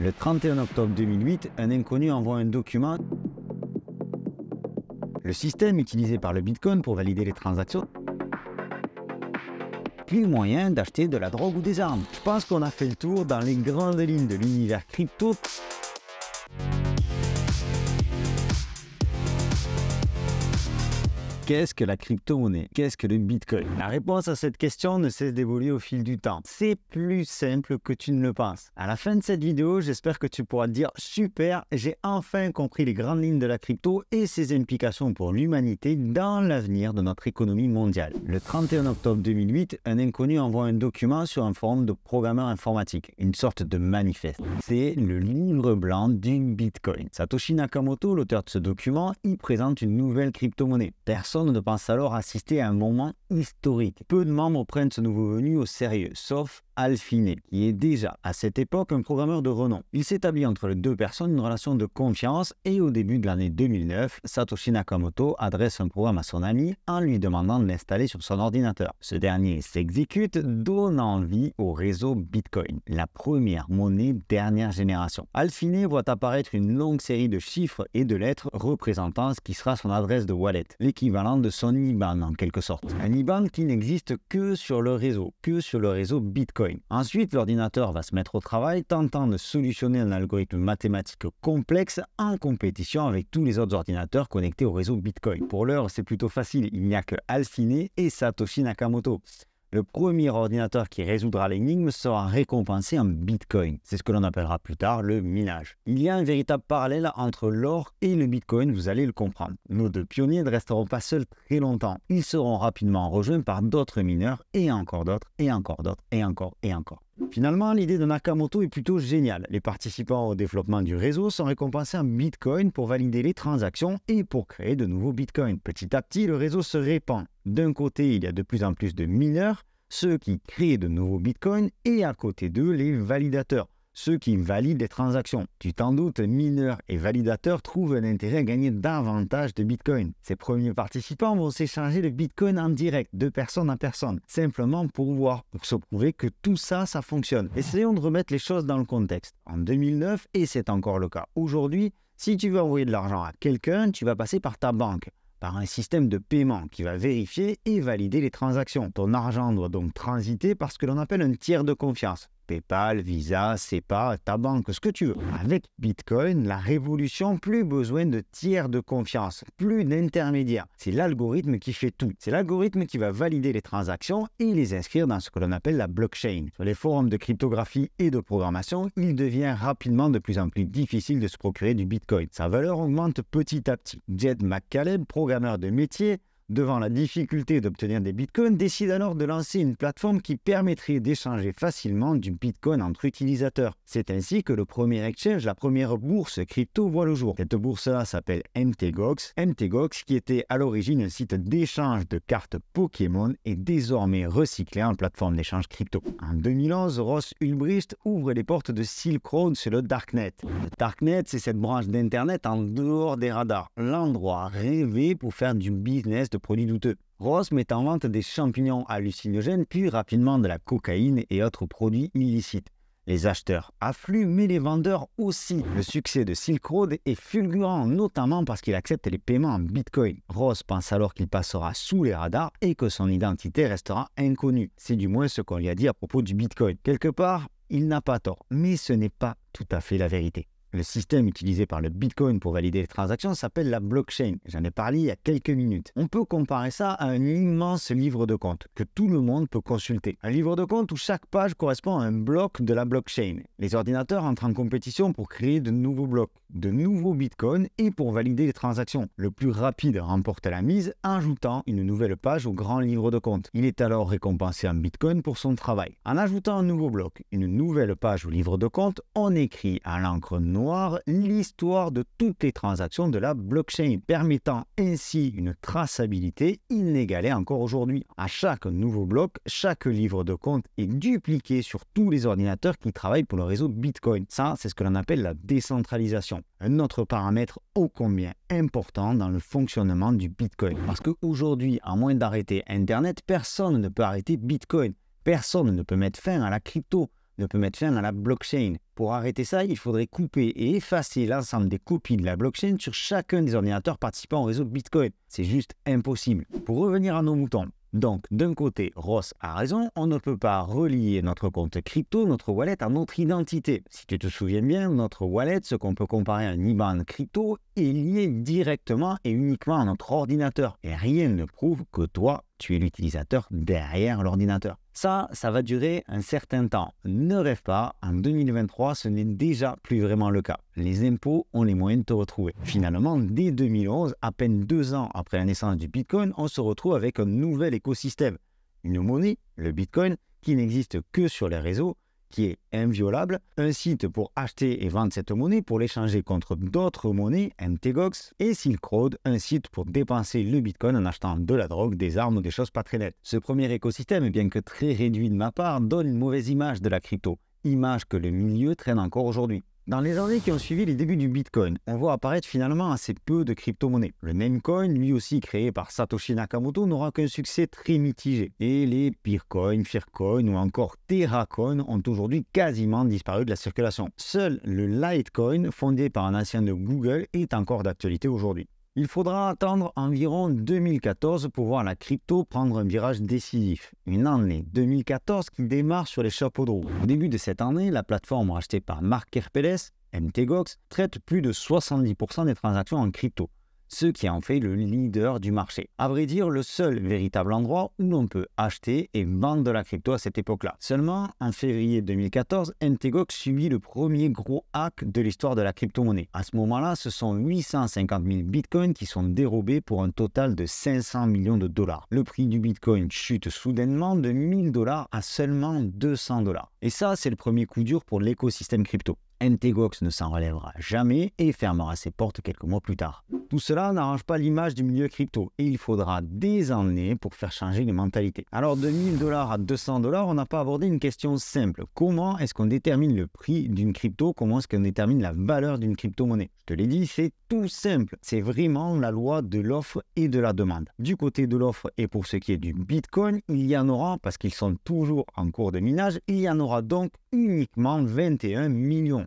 Le 31 octobre 2008, un inconnu envoie un document. Le système utilisé par le Bitcoin pour valider les transactions. Puis le moyen d'acheter de la drogue ou des armes. Je pense qu'on a fait le tour dans les grandes lignes de l'univers crypto. Qu'est-ce que la crypto-monnaie Qu'est-ce que le Bitcoin La réponse à cette question ne cesse d'évoluer au fil du temps. C'est plus simple que tu ne le penses. À la fin de cette vidéo, j'espère que tu pourras dire super, j'ai enfin compris les grandes lignes de la crypto et ses implications pour l'humanité dans l'avenir de notre économie mondiale. Le 31 octobre 2008, un inconnu envoie un document sur un forum de programmeurs informatiques, une sorte de manifeste. C'est le livre blanc du Bitcoin. Satoshi Nakamoto, l'auteur de ce document, y présente une nouvelle crypto-monnaie. Personne ne pense alors assister à un moment historique. Peu de membres prennent ce nouveau venu au sérieux, sauf Alfine, qui est déjà à cette époque un programmeur de renom. Il s'établit entre les deux personnes une relation de confiance et au début de l'année 2009, Satoshi Nakamoto adresse un programme à son ami en lui demandant de l'installer sur son ordinateur. Ce dernier s'exécute, donnant vie au réseau Bitcoin, la première monnaie dernière génération. Alfine voit apparaître une longue série de chiffres et de lettres représentant ce qui sera son adresse de wallet, l'équivalent de son IBAN en quelque sorte. Un IBAN qui n'existe que sur le réseau, que sur le réseau Bitcoin. Ensuite, l'ordinateur va se mettre au travail tentant de solutionner un algorithme mathématique complexe en compétition avec tous les autres ordinateurs connectés au réseau Bitcoin. Pour l'heure, c'est plutôt facile, il n'y a que Alcine et Satoshi Nakamoto le premier ordinateur qui résoudra l'énigme sera récompensé en Bitcoin. C'est ce que l'on appellera plus tard le minage. Il y a un véritable parallèle entre l'or et le Bitcoin, vous allez le comprendre. Nos deux pionniers ne resteront pas seuls très longtemps. Ils seront rapidement rejoints par d'autres mineurs et encore d'autres et encore d'autres et encore et encore. Finalement, l'idée de Nakamoto est plutôt géniale. Les participants au développement du réseau sont récompensés en Bitcoin pour valider les transactions et pour créer de nouveaux Bitcoins. Petit à petit, le réseau se répand. D'un côté, il y a de plus en plus de mineurs, ceux qui créent de nouveaux Bitcoins, et à côté d'eux, les validateurs ceux qui valident les transactions. Tu t'en doutes, mineurs et validateurs trouvent un intérêt à gagner davantage de Bitcoin. Ces premiers participants vont s'échanger le Bitcoin en direct, de personne à personne, simplement pour voir, pour se prouver que tout ça, ça fonctionne. Essayons de remettre les choses dans le contexte. En 2009, et c'est encore le cas aujourd'hui, si tu veux envoyer de l'argent à quelqu'un, tu vas passer par ta banque par un système de paiement qui va vérifier et valider les transactions. Ton argent doit donc transiter par ce que l'on appelle un tiers de confiance. PayPal, Visa, SEPA, ta banque, ce que tu veux. Avec Bitcoin, la révolution, plus besoin de tiers de confiance, plus d'intermédiaires. C'est l'algorithme qui fait tout. C'est l'algorithme qui va valider les transactions et les inscrire dans ce que l'on appelle la blockchain. Sur les forums de cryptographie et de programmation, il devient rapidement de plus en plus difficile de se procurer du Bitcoin. Sa valeur augmente petit à petit. Jed McCaleb, programmeur de métier, devant la difficulté d'obtenir des bitcoins, décide alors de lancer une plateforme qui permettrait d'échanger facilement du bitcoin entre utilisateurs. C'est ainsi que le premier exchange, la première bourse crypto voit le jour. Cette bourse-là s'appelle MTGOX. MTGOX qui était à l'origine un site d'échange de cartes Pokémon est désormais recyclé en plateforme d'échange crypto. En 2011, Ross Ulbricht ouvre les portes de Silk Road sur le Darknet. Le Darknet, c'est cette branche d'Internet en dehors des radars, l'endroit rêvé pour faire du business de produits douteux. Ross met en vente des champignons hallucinogènes, puis rapidement de la cocaïne et autres produits illicites. Les acheteurs affluent, mais les vendeurs aussi. Le succès de Silk Road est fulgurant, notamment parce qu'il accepte les paiements en Bitcoin. Ross pense alors qu'il passera sous les radars et que son identité restera inconnue. C'est du moins ce qu'on lui a dit à propos du Bitcoin. Quelque part, il n'a pas tort, mais ce n'est pas tout à fait la vérité. Le système utilisé par le Bitcoin pour valider les transactions s'appelle la blockchain. J'en ai parlé il y a quelques minutes. On peut comparer ça à un immense livre de compte que tout le monde peut consulter. Un livre de compte où chaque page correspond à un bloc de la blockchain. Les ordinateurs entrent en compétition pour créer de nouveaux blocs, de nouveaux bitcoins et pour valider les transactions. Le plus rapide remporte la mise en ajoutant une nouvelle page au grand livre de compte. Il est alors récompensé en bitcoin pour son travail. En ajoutant un nouveau bloc, une nouvelle page au livre de compte, on écrit à l'encre noire noir l'histoire de toutes les transactions de la blockchain, permettant ainsi une traçabilité inégalée encore aujourd'hui. À chaque nouveau bloc, chaque livre de compte est dupliqué sur tous les ordinateurs qui travaillent pour le réseau Bitcoin. Ça, c'est ce que l'on appelle la décentralisation. Un autre paramètre ô combien important dans le fonctionnement du Bitcoin. Parce qu'aujourd'hui, à moins d'arrêter Internet, personne ne peut arrêter Bitcoin. Personne ne peut mettre fin à la crypto ne peut mettre fin à la blockchain. Pour arrêter ça, il faudrait couper et effacer l'ensemble des copies de la blockchain sur chacun des ordinateurs participant au réseau de Bitcoin. C'est juste impossible. Pour revenir à nos moutons, donc, d'un côté, Ross a raison, on ne peut pas relier notre compte crypto, notre wallet, à notre identité. Si tu te souviens bien, notre wallet, ce qu'on peut comparer à un IBAN crypto, est lié directement et uniquement à notre ordinateur. Et rien ne prouve que toi, tu es l'utilisateur derrière l'ordinateur. Ça, ça va durer un certain temps. Ne rêve pas, en 2023, ce n'est déjà plus vraiment le cas. Les impôts ont les moyens de te retrouver. Finalement, dès 2011, à peine deux ans après la naissance du Bitcoin, on se retrouve avec un nouvel écosystème. Une monnaie, le Bitcoin, qui n'existe que sur les réseaux, qui est inviolable, un site pour acheter et vendre cette monnaie pour l'échanger contre d'autres monnaies, MTGOX, et Silk Road, un site pour dépenser le Bitcoin en achetant de la drogue, des armes ou des choses pas très nettes. Ce premier écosystème, bien que très réduit de ma part, donne une mauvaise image de la crypto, image que le milieu traîne encore aujourd'hui. Dans les années qui ont suivi les débuts du Bitcoin, on voit apparaître finalement assez peu de crypto-monnaies. Le Namecoin, lui aussi créé par Satoshi Nakamoto, n'aura qu'un succès très mitigé. Et les Peercoin, Faircoin ou encore Terracoin ont aujourd'hui quasiment disparu de la circulation. Seul le Litecoin, fondé par un ancien de Google, est encore d'actualité aujourd'hui. Il faudra attendre environ 2014 pour voir la crypto prendre un virage décisif. Une année 2014 qui démarre sur les chapeaux de roue. Au début de cette année, la plateforme rachetée par Mark Kerpeles, MTGOX, traite plus de 70% des transactions en crypto ce qui en fait le leader du marché. À vrai dire, le seul véritable endroit où l'on peut acheter et vendre de la crypto à cette époque-là. Seulement, en février 2014, Entegox subit le premier gros hack de l'histoire de la crypto-monnaie. À ce moment-là, ce sont 850 000 bitcoins qui sont dérobés pour un total de 500 millions de dollars. Le prix du bitcoin chute soudainement de 1000 dollars à seulement 200 dollars. Et ça, c'est le premier coup dur pour l'écosystème crypto. Ntegox ne s'en relèvera jamais et fermera ses portes quelques mois plus tard. Tout cela n'arrange pas l'image du milieu crypto et il faudra des années pour faire changer les mentalités. Alors de 1000 dollars à 200 dollars, on n'a pas abordé une question simple. Comment est-ce qu'on détermine le prix d'une crypto Comment est-ce qu'on détermine la valeur d'une crypto-monnaie Je te l'ai dit, c'est tout simple. C'est vraiment la loi de l'offre et de la demande. Du côté de l'offre et pour ce qui est du Bitcoin, il y en aura parce qu'ils sont toujours en cours de minage, il y en aura donc uniquement 21 millions.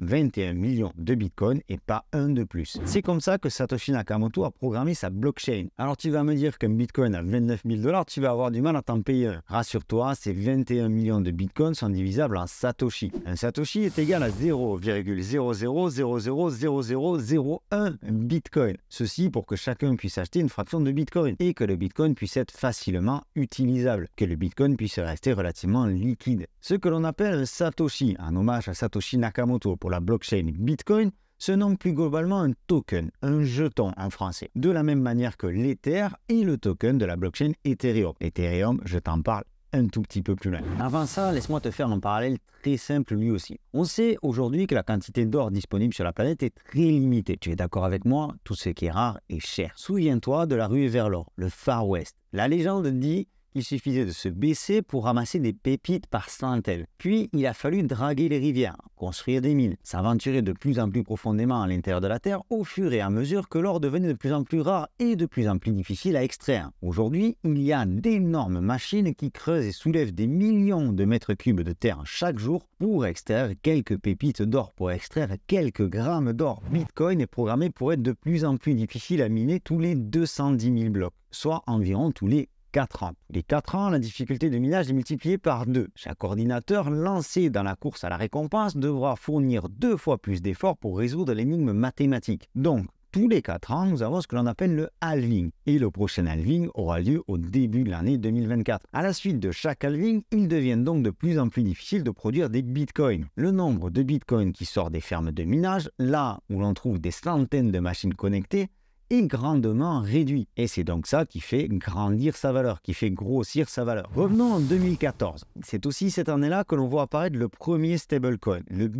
21 millions de bitcoins et pas un de plus. C'est comme ça que Satoshi Nakamoto a programmé sa blockchain. Alors tu vas me dire qu'un bitcoin à 29 000 dollars, tu vas avoir du mal à t'en payer Rassure-toi, ces 21 millions de bitcoins sont divisables en satoshi. Un satoshi est égal à 0,00000001 bitcoin. Ceci pour que chacun puisse acheter une fraction de bitcoin et que le bitcoin puisse être facilement utilisable, que le bitcoin puisse rester relativement liquide. Ce que l'on appelle un satoshi, en hommage à Satoshi Nakamoto pour la blockchain Bitcoin se nomme plus globalement un token, un jeton en français, de la même manière que l'Ether et le token de la blockchain Ethereum. Ethereum, je t'en parle un tout petit peu plus loin. Avant ça, laisse-moi te faire un parallèle très simple lui aussi. On sait aujourd'hui que la quantité d'or disponible sur la planète est très limitée. Tu es d'accord avec moi Tout ce qui est rare est cher. Souviens-toi de la rue vers l'or, le Far West. La légende dit il suffisait de se baisser pour ramasser des pépites par centaines. Puis, il a fallu draguer les rivières, construire des mines, s'aventurer de plus en plus profondément à l'intérieur de la Terre au fur et à mesure que l'or devenait de plus en plus rare et de plus en plus difficile à extraire. Aujourd'hui, il y a d'énormes machines qui creusent et soulèvent des millions de mètres cubes de terre chaque jour pour extraire quelques pépites d'or, pour extraire quelques grammes d'or. Bitcoin est programmé pour être de plus en plus difficile à miner tous les 210 000 blocs, soit environ tous les les 4 ans, la difficulté de minage est multipliée par 2. Chaque ordinateur lancé dans la course à la récompense devra fournir deux fois plus d'efforts pour résoudre l'énigme mathématique. Donc, tous les 4 ans, nous avons ce que l'on appelle le halving. Et le prochain halving aura lieu au début de l'année 2024. À la suite de chaque halving, il devient donc de plus en plus difficile de produire des bitcoins. Le nombre de bitcoins qui sort des fermes de minage, là où l'on trouve des centaines de machines connectées, grandement réduit. Et c'est donc ça qui fait grandir sa valeur, qui fait grossir sa valeur. Revenons en 2014. C'est aussi cette année-là que l'on voit apparaître le premier stablecoin, le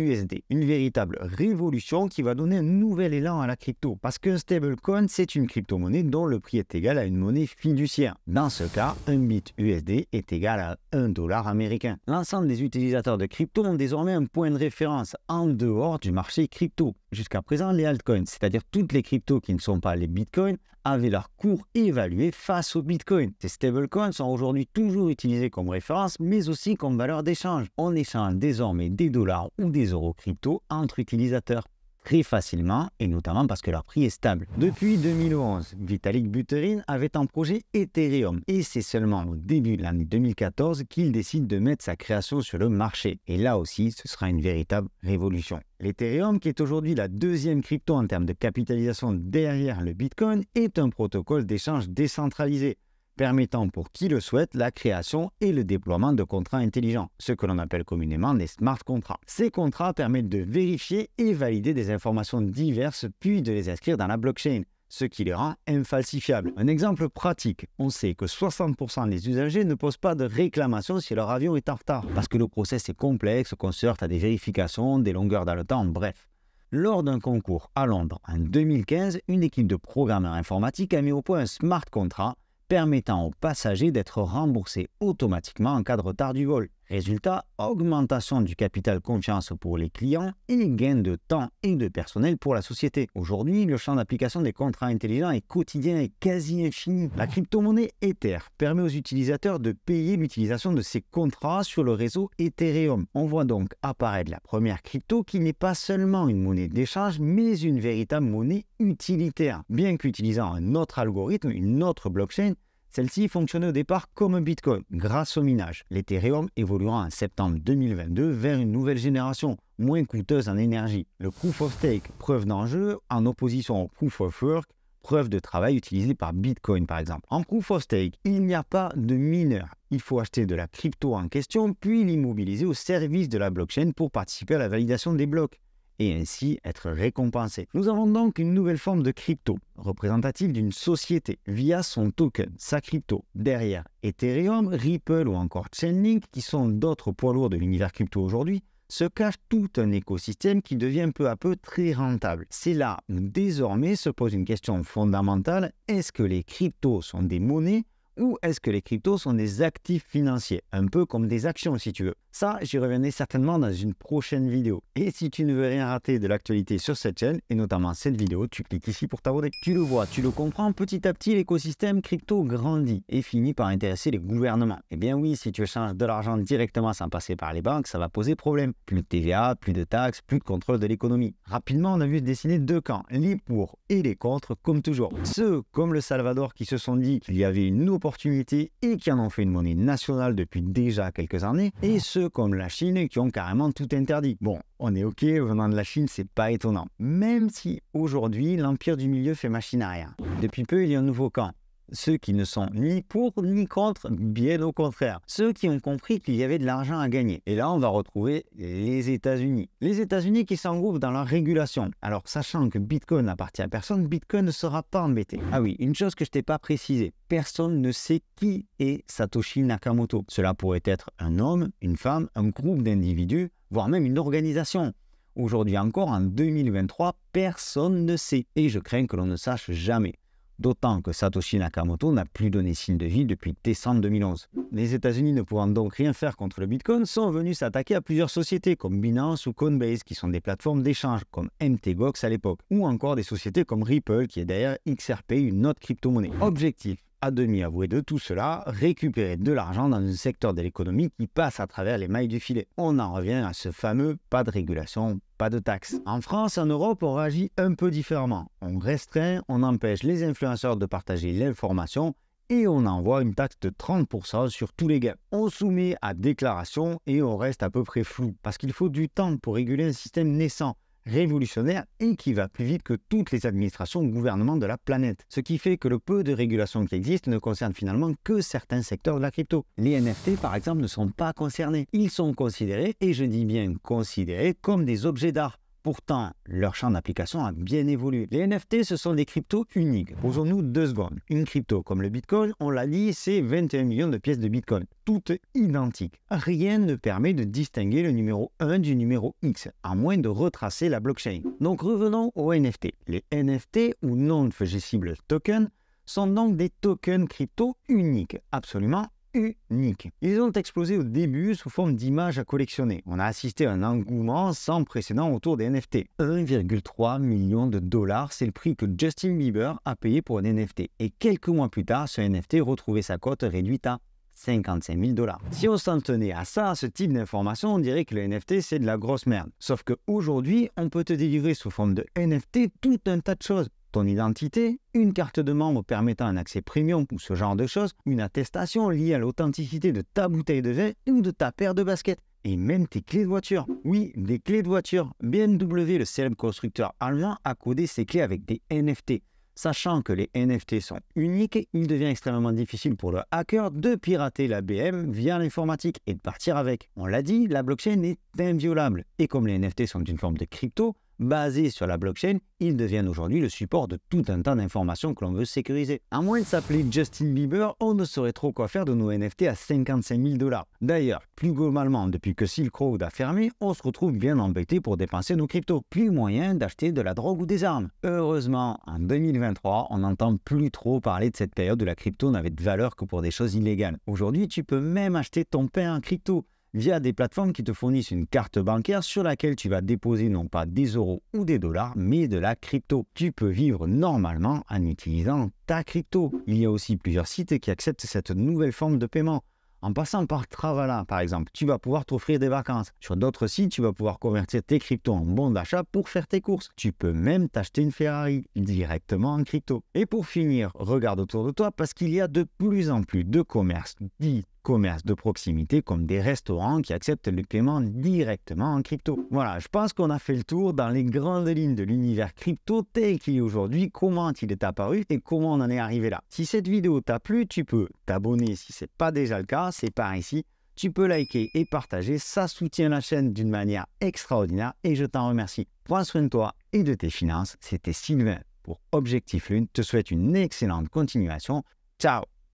usd une véritable révolution qui va donner un nouvel élan à la crypto. Parce qu'un stablecoin, c'est une crypto-monnaie dont le prix est égal à une monnaie fiduciaire. Dans ce cas, un usd est égal à un dollar américain. L'ensemble des utilisateurs de crypto ont désormais un point de référence en dehors du marché crypto jusqu'à présent les altcoins, c'est-à-dire toutes les cryptos qui ne sont pas les bitcoins, avaient leur cours évalué face au bitcoin. Ces stablecoins sont aujourd'hui toujours utilisés comme référence, mais aussi comme valeur d'échange. On échange désormais des dollars ou des euros crypto entre utilisateurs très facilement, et notamment parce que leur prix est stable. Depuis 2011, Vitalik Buterin avait un projet Ethereum, et c'est seulement au début de l'année 2014 qu'il décide de mettre sa création sur le marché. Et là aussi, ce sera une véritable révolution. L'Ethereum, qui est aujourd'hui la deuxième crypto en termes de capitalisation derrière le Bitcoin, est un protocole d'échange décentralisé permettant pour qui le souhaite la création et le déploiement de contrats intelligents, ce que l'on appelle communément les smart contracts. Ces contrats permettent de vérifier et valider des informations diverses puis de les inscrire dans la blockchain ce qui les rend infalsifiables. Un exemple pratique, on sait que 60% des usagers ne posent pas de réclamation si leur avion est en retard, parce que le process est complexe, qu'on se heurte à des vérifications, des longueurs dans le temps, bref. Lors d'un concours à Londres en 2015, une équipe de programmeurs informatiques a mis au point un smart contract permettant aux passagers d'être remboursés automatiquement en cas de retard du vol. Résultat, augmentation du capital confiance pour les clients et gain de temps et de personnel pour la société. Aujourd'hui, le champ d'application des contrats intelligents est quotidien et quasi infini. La crypto-monnaie Ether permet aux utilisateurs de payer l'utilisation de ces contrats sur le réseau Ethereum. On voit donc apparaître la première crypto qui n'est pas seulement une monnaie d'échange, mais une véritable monnaie utilitaire. Bien qu'utilisant un autre algorithme, une autre blockchain, celle-ci fonctionnait au départ comme un Bitcoin, grâce au minage. L'Ethereum évoluera en septembre 2022 vers une nouvelle génération, moins coûteuse en énergie. Le Proof of Stake, preuve d'enjeu, en opposition au Proof of Work, preuve de travail utilisée par Bitcoin par exemple. En Proof of Stake, il n'y a pas de mineur. Il faut acheter de la crypto en question, puis l'immobiliser au service de la blockchain pour participer à la validation des blocs et ainsi être récompensé. Nous avons donc une nouvelle forme de crypto, représentative d'une société via son token, sa crypto. Derrière Ethereum, Ripple ou encore Chainlink, qui sont d'autres poids lourds de l'univers crypto aujourd'hui, se cache tout un écosystème qui devient peu à peu très rentable. C'est là où désormais se pose une question fondamentale, est-ce que les cryptos sont des monnaies ou est-ce que les cryptos sont des actifs financiers, un peu comme des actions si tu veux ça, j'y reviendrai certainement dans une prochaine vidéo. Et si tu ne veux rien rater de l'actualité sur cette chaîne, et notamment cette vidéo, tu cliques ici pour t'abonner. Tu le vois, tu le comprends, petit à petit, l'écosystème crypto grandit et finit par intéresser les gouvernements. Eh bien oui, si tu échanges de l'argent directement sans passer par les banques, ça va poser problème. Plus de TVA, plus de taxes, plus de contrôle de l'économie. Rapidement, on a vu se dessiner deux camps, les pour et les contre, comme toujours. Ceux, comme le Salvador, qui se sont dit qu'il y avait une opportunité et qui en ont fait une monnaie nationale depuis déjà quelques années, et ceux comme la Chine qui ont carrément tout interdit. Bon, on est OK, venant de la Chine, c'est pas étonnant. Même si aujourd'hui, l'empire du milieu fait machine arrière. Depuis peu, il y a un nouveau camp, ceux qui ne sont ni pour ni contre, bien au contraire. Ceux qui ont compris qu'il y avait de l'argent à gagner. Et là, on va retrouver les États-Unis. Les États-Unis qui s'engouffrent dans la régulation. Alors, sachant que Bitcoin n'appartient à personne, Bitcoin ne sera pas embêté. Ah oui, une chose que je t'ai pas précisé. Personne ne sait qui est Satoshi Nakamoto. Cela pourrait être un homme, une femme, un groupe d'individus, voire même une organisation. Aujourd'hui encore, en 2023, personne ne sait. Et je crains que l'on ne sache jamais d'autant que Satoshi Nakamoto n'a plus donné signe de vie depuis décembre 2011. Les États-Unis ne pouvant donc rien faire contre le Bitcoin sont venus s'attaquer à plusieurs sociétés comme Binance ou Coinbase qui sont des plateformes d'échange comme MTGOX à l'époque, ou encore des sociétés comme Ripple qui est derrière XRP, une autre crypto-monnaie. Objectif à demi avoué de tout cela, récupérer de l'argent dans un secteur de l'économie qui passe à travers les mailles du filet. On en revient à ce fameux pas de régulation, pas de taxe. En France, en Europe, on réagit un peu différemment. On restreint, on empêche les influenceurs de partager l'information et on envoie une taxe de 30% sur tous les gains. On soumet à déclaration et on reste à peu près flou parce qu'il faut du temps pour réguler un système naissant révolutionnaire et qui va plus vite que toutes les administrations ou gouvernements de la planète. Ce qui fait que le peu de régulation qui existe ne concerne finalement que certains secteurs de la crypto. Les NFT par exemple ne sont pas concernés. Ils sont considérés, et je dis bien considérés, comme des objets d'art. Pourtant, leur champ d'application a bien évolué. Les NFT, ce sont des cryptos uniques. Posons-nous deux secondes. Une crypto comme le Bitcoin, on l'a dit, c'est 21 millions de pièces de Bitcoin, toutes identiques. Rien ne permet de distinguer le numéro 1 du numéro X, à moins de retracer la blockchain. Donc revenons aux NFT. Les NFT, ou non-fungible tokens, sont donc des tokens crypto uniques, absolument unique. Ils ont explosé au début sous forme d'images à collectionner. On a assisté à un engouement sans précédent autour des NFT. 1,3 million de dollars, c'est le prix que Justin Bieber a payé pour un NFT. Et quelques mois plus tard, ce NFT retrouvait sa cote réduite à 55 000 dollars. Si on s'en tenait à ça, à ce type d'information, on dirait que le NFT c'est de la grosse merde. Sauf qu'aujourd'hui, on peut te délivrer sous forme de NFT tout un tas de choses ton identité, une carte de membre permettant un accès premium ou ce genre de choses, une attestation liée à l'authenticité de ta bouteille de vin ou de ta paire de baskets, et même tes clés de voiture. Oui, des clés de voiture. BMW, le célèbre constructeur allemand, a codé ses clés avec des NFT. Sachant que les NFT sont uniques, il devient extrêmement difficile pour le hacker de pirater la BM via l'informatique et de partir avec. On l'a dit, la blockchain est inviolable. Et comme les NFT sont une forme de crypto, basés sur la blockchain, ils deviennent aujourd'hui le support de tout un tas d'informations que l'on veut sécuriser. À moins de s'appeler Justin Bieber, on ne saurait trop quoi faire de nos NFT à 55 000 dollars. D'ailleurs, plus globalement, depuis que Silk Road a fermé, on se retrouve bien embêté pour dépenser nos cryptos. Plus moyen d'acheter de la drogue ou des armes. Heureusement, en 2023, on n'entend plus trop parler de cette période où la crypto n'avait de valeur que pour des choses illégales. Aujourd'hui, tu peux même acheter ton pain en crypto via des plateformes qui te fournissent une carte bancaire sur laquelle tu vas déposer non pas des euros ou des dollars, mais de la crypto. Tu peux vivre normalement en utilisant ta crypto. Il y a aussi plusieurs sites qui acceptent cette nouvelle forme de paiement. En passant par Travala, par exemple, tu vas pouvoir t'offrir des vacances. Sur d'autres sites, tu vas pouvoir convertir tes cryptos en bons d'achat pour faire tes courses. Tu peux même t'acheter une Ferrari directement en crypto. Et pour finir, regarde autour de toi parce qu'il y a de plus en plus de commerces dits commerces de proximité comme des restaurants qui acceptent le paiement directement en crypto. Voilà, je pense qu'on a fait le tour dans les grandes lignes de l'univers crypto tel qu'il est aujourd'hui, comment il est apparu et comment on en est arrivé là. Si cette vidéo t'a plu, tu peux t'abonner si ce n'est pas déjà le cas, c'est par ici. Tu peux liker et partager, ça soutient la chaîne d'une manière extraordinaire et je t'en remercie. Prends soin de toi et de tes finances. C'était Sylvain pour Objectif Lune. Te souhaite une excellente continuation. Ciao